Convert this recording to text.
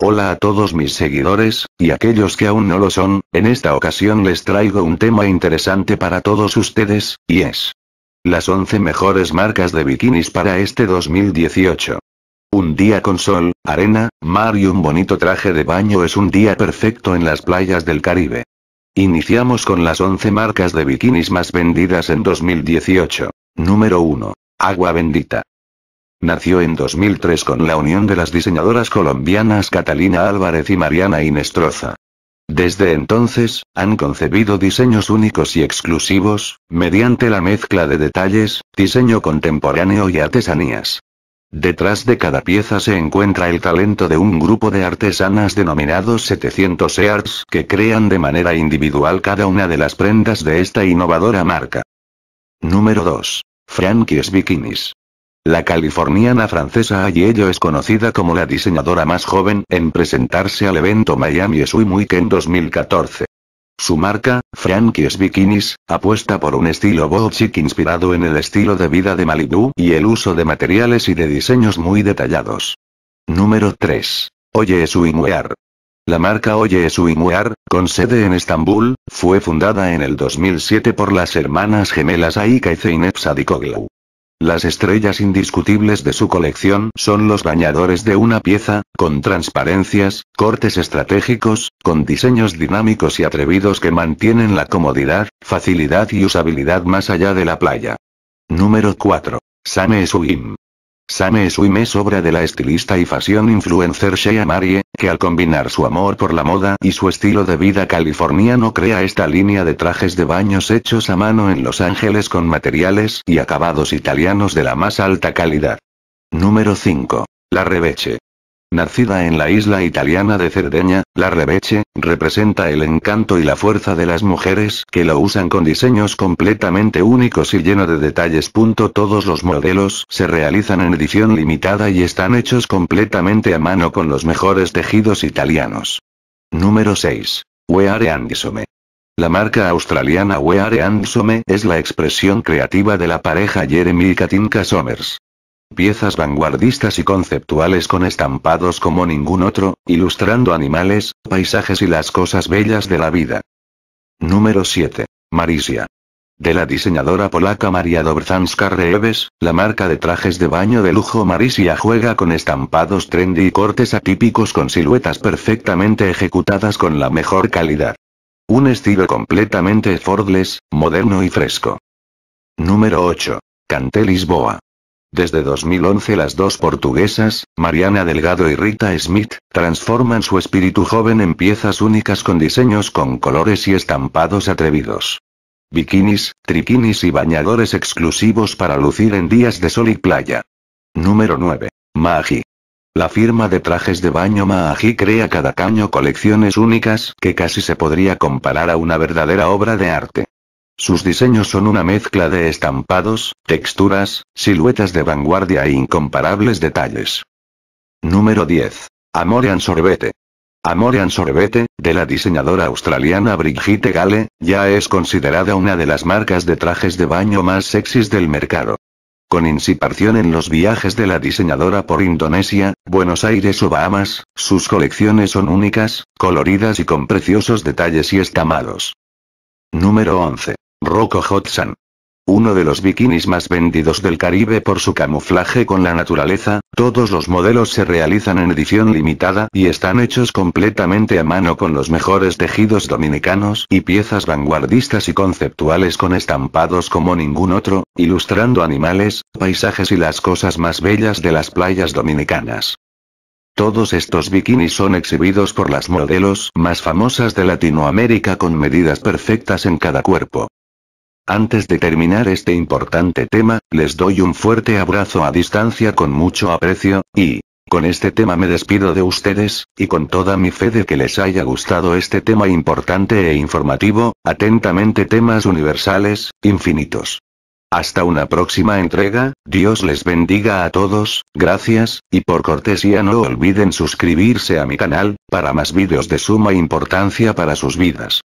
Hola a todos mis seguidores, y aquellos que aún no lo son, en esta ocasión les traigo un tema interesante para todos ustedes, y es las 11 mejores marcas de bikinis para este 2018. Un día con sol, arena, mar y un bonito traje de baño es un día perfecto en las playas del Caribe. Iniciamos con las 11 marcas de bikinis más vendidas en 2018. Número 1. Agua Bendita. Nació en 2003 con la unión de las diseñadoras colombianas Catalina Álvarez y Mariana Inestroza. Desde entonces, han concebido diseños únicos y exclusivos, mediante la mezcla de detalles, diseño contemporáneo y artesanías. Detrás de cada pieza se encuentra el talento de un grupo de artesanas denominados 700 EARTS que crean de manera individual cada una de las prendas de esta innovadora marca. Número 2. Frankie's Bikinis. La californiana francesa Ayello es conocida como la diseñadora más joven en presentarse al evento Miami Swim en 2014. Su marca, Frankie's Bikinis, apuesta por un estilo bold inspirado en el estilo de vida de Malibu y el uso de materiales y de diseños muy detallados. Número 3. Oye Swimwear. La marca Oye Swimwear, con sede en Estambul, fue fundada en el 2007 por las hermanas gemelas Aika y Zeynep Sadikoglu. Las estrellas indiscutibles de su colección son los bañadores de una pieza, con transparencias, cortes estratégicos, con diseños dinámicos y atrevidos que mantienen la comodidad, facilidad y usabilidad más allá de la playa. Número 4. Same Suim. Same Suime es obra de la estilista y fashion influencer Shea Marie, que al combinar su amor por la moda y su estilo de vida californiano crea esta línea de trajes de baños hechos a mano en Los Ángeles con materiales y acabados italianos de la más alta calidad. Número 5. La Reveche. Nacida en la isla italiana de Cerdeña, la rebeche, representa el encanto y la fuerza de las mujeres que lo usan con diseños completamente únicos y lleno de detalles. Todos los modelos se realizan en edición limitada y están hechos completamente a mano con los mejores tejidos italianos. Número 6. Weare Andisome. La marca australiana Weare Andisome es la expresión creativa de la pareja Jeremy y Katinka Somers piezas vanguardistas y conceptuales con estampados como ningún otro, ilustrando animales, paisajes y las cosas bellas de la vida. Número 7. Marisia. De la diseñadora polaca Maria Dobrzanska Reves, la marca de trajes de baño de lujo Marisia juega con estampados trendy y cortes atípicos con siluetas perfectamente ejecutadas con la mejor calidad. Un estilo completamente effortless, moderno y fresco. Número 8. Canté Lisboa. Desde 2011 las dos portuguesas, Mariana Delgado y Rita Smith, transforman su espíritu joven en piezas únicas con diseños con colores y estampados atrevidos. Bikinis, triquinis y bañadores exclusivos para lucir en días de sol y playa. Número 9. Magi. La firma de trajes de baño Magi crea cada caño colecciones únicas que casi se podría comparar a una verdadera obra de arte. Sus diseños son una mezcla de estampados, texturas, siluetas de vanguardia e incomparables detalles. Número 10. Amorian Sorbete. Amorian Sorbete, de la diseñadora australiana Brigitte Gale, ya es considerada una de las marcas de trajes de baño más sexys del mercado. Con insiparción en los viajes de la diseñadora por Indonesia, Buenos Aires o Bahamas, sus colecciones son únicas, coloridas y con preciosos detalles y estamados. Número 11. Rocco Hudson. Uno de los bikinis más vendidos del Caribe por su camuflaje con la naturaleza, todos los modelos se realizan en edición limitada y están hechos completamente a mano con los mejores tejidos dominicanos y piezas vanguardistas y conceptuales con estampados como ningún otro, ilustrando animales, paisajes y las cosas más bellas de las playas dominicanas. Todos estos bikinis son exhibidos por las modelos más famosas de Latinoamérica con medidas perfectas en cada cuerpo. Antes de terminar este importante tema, les doy un fuerte abrazo a distancia con mucho aprecio, y, con este tema me despido de ustedes, y con toda mi fe de que les haya gustado este tema importante e informativo, atentamente temas universales, infinitos. Hasta una próxima entrega, Dios les bendiga a todos, gracias, y por cortesía no olviden suscribirse a mi canal, para más vídeos de suma importancia para sus vidas.